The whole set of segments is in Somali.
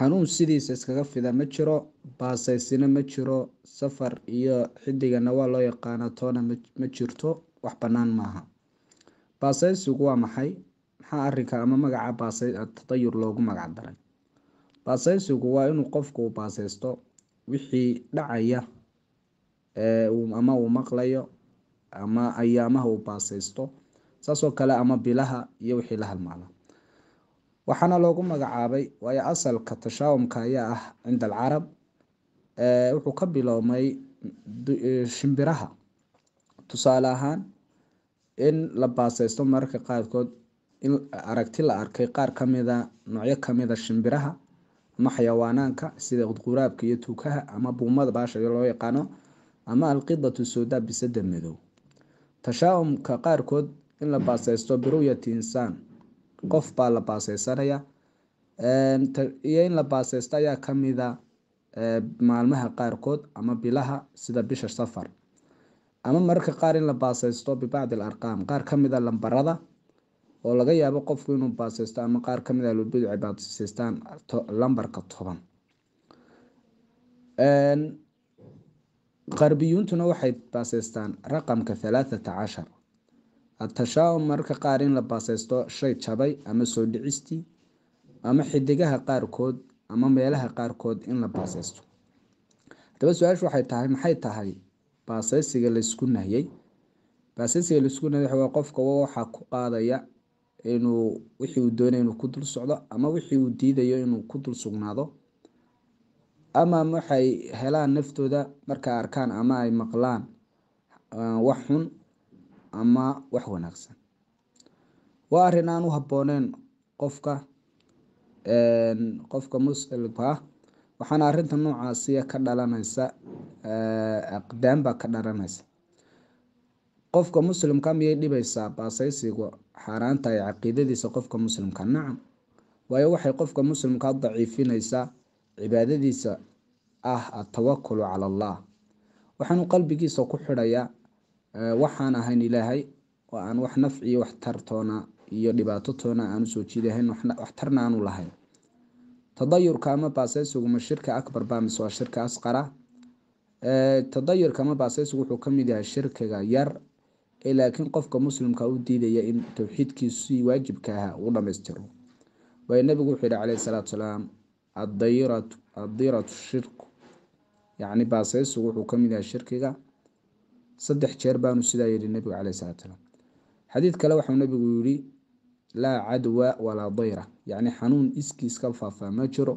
xanuun sidiisa iskaga fida ma jiro baasaysina ma jiro safar iyo xidigana waa loo yaqaanaa toona ma jirto wax banaan maaha baasaysigu waa maxay maxaa arinka ama magaca baatadayur loogu magac daray baasaysigu waa inuu qofku uu baasaysto wixii dhacaya ama uu maqlayo ama ayaamaha uu baasaysto saasoo kale ama bilaha iyo wixii la halmaala waxaana loogu magacaabay waayo asalka tashaawumka ayaa ah cinda alcarab wuxuu ka bilowmay shimbiraha tusaale ahaan in la baaseysto mararka qaarkood in aragti la arkay qaar kamida noocyo kamida shimbiraha ama xayawaanaanka sida quraabka iyo tuukaha ama buumada baasha loo yaqaano ama alqidatu soodaa bisada madow tashaawumka qaarkood in la baaseysto biruyati insaan qof baa la baaseysanaya ehm, iyo in la baaseysto ayaa kamida ah, ehm, maalmaha qaarkood ama bilaha sida bisha safar ama mararka qaar in la baaseysto bibacdi alarqaam qaar kamida ah lambarada oo laga yaabo qofku inuu baaseysto ama qaar kamid ahlulbidci baaseystaan lambarka toban ehm, qarbiyuuntuna waxay baaseystaan raqamka thalaatata cashar atashaa-um mararka qaar in la baaseysto shay jabay ama soo dhicistii ama xidigaha qaarkood ama meelaha qaarkood in la baaseysto hadaba su-aashu waxay tahay maxay tahay baaseysiga laysku nahiyey baaseysiga laysku nahiyey waa qofka waxaa ku qaadaya inuu wixii uu doonay inuu ku dul socdo ama wixii uu diidayo inuu ku dul sugnaado ama waxay helaan naftooda markay arkaan ama ay maqlaan ah, wax xun ama wax wanaagsan waa arin aan u habbooneyn qofka qofka muslimka ah. waxaana arinta noocaasiya ka dhalanaysa aqdaan baa ka dhalanaysa qofka muslimka ah miyay dhibaysaa xaaraanta xaaraantahay caqiidadiisa qofka muslimka nacam waayo waxay qofka muslimka daciifinaysaa cibaadadiisa ah atawakulu cala allah waxaanu qalbigiisa ku xidhayaa Eh, waxaan ahayn ilaahay oo aan wax nafciyo waxtar toona iyo dhibaato toona aan usoo jiidahayn waxtarna aanu lahayn tadayurka ama baasaysigu ma shirka akbar baa mise waa shirka asqara eh, tadayurka ama baasaysigu wuxuu kamid yahay shirkiga yar ee laakiin qofka muslimka u diidaya in towxiidkiisii waajibka ahaa uu dhamaystiro waayo nabigu wuxuu yihi caleyhi salaatu salaam addiratu shirku yacni baasaysigu wuxuu kamid yahay shirkiga saddex jeer baanu sidaa yidhi nabigu caleyhi salaatu salaam xadiid kale waxau nabigu yidhi laa cadwa walaa dayra yacni xanuun iskiiska faafaa ma jiro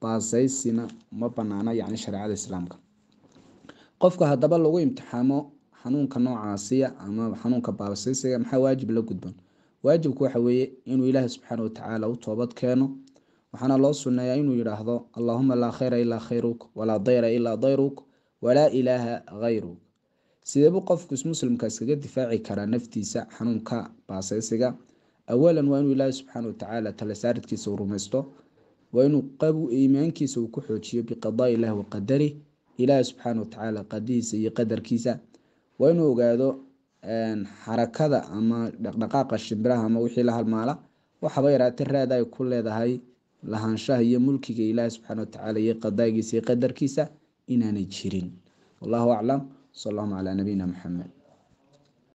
baasaysina ma banaana yacni shareecada islaamka qofka haddaba lagu imtixaamo xanuunka noocaasiya ama xanuunka baasaysiga maxaa waajib la gudban waajibku waxa weeye inuu ilaahi subxaana watacaala u toobad keeno waxaana loo sunneeyaa inuu yidhaahdo allaahuma laa khayra ilaa khayruk walaa dayra ilaa dayruk walaa ilaaha hayruk sideebuu qofku muslimka iskaga difaaci karaa naftiisa xanuunka baaseysiga awalan waa inuu ilaahi subxaana watacaala talesaaridkiisa u rumaysto waa inuu iimaankiisa uu ku xoojiyo biqadaa ilaahi wa qadarih ilaahi subxaana watacaala qadihiisa iyo qadarkiisa waa inuu ogaado xarakada ama dhaqdhaqaaqa shimbiraha ama wixii la halmaala waxaba yaraatee raad ay ku leedahay lahaanshaha iyo mulkiga ilaahi subxaana watacaala iyo qadaagiisa iyo qadarkiisa inaanay jirin wallahu aclam صلى الله على نبينا محمد